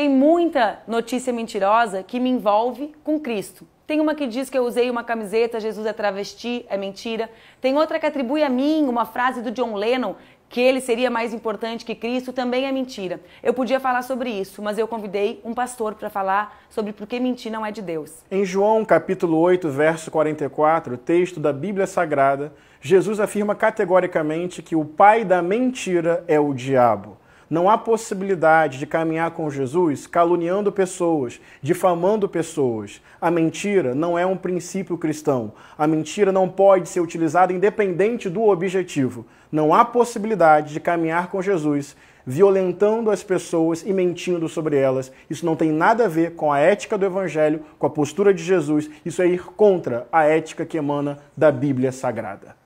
Tem muita notícia mentirosa que me envolve com Cristo. Tem uma que diz que eu usei uma camiseta, Jesus é travesti, é mentira. Tem outra que atribui a mim uma frase do John Lennon, que ele seria mais importante que Cristo, também é mentira. Eu podia falar sobre isso, mas eu convidei um pastor para falar sobre por que mentir não é de Deus. Em João capítulo 8, verso 44, texto da Bíblia Sagrada, Jesus afirma categoricamente que o pai da mentira é o diabo. Não há possibilidade de caminhar com Jesus caluniando pessoas, difamando pessoas. A mentira não é um princípio cristão. A mentira não pode ser utilizada independente do objetivo. Não há possibilidade de caminhar com Jesus violentando as pessoas e mentindo sobre elas. Isso não tem nada a ver com a ética do Evangelho, com a postura de Jesus. Isso é ir contra a ética que emana da Bíblia Sagrada.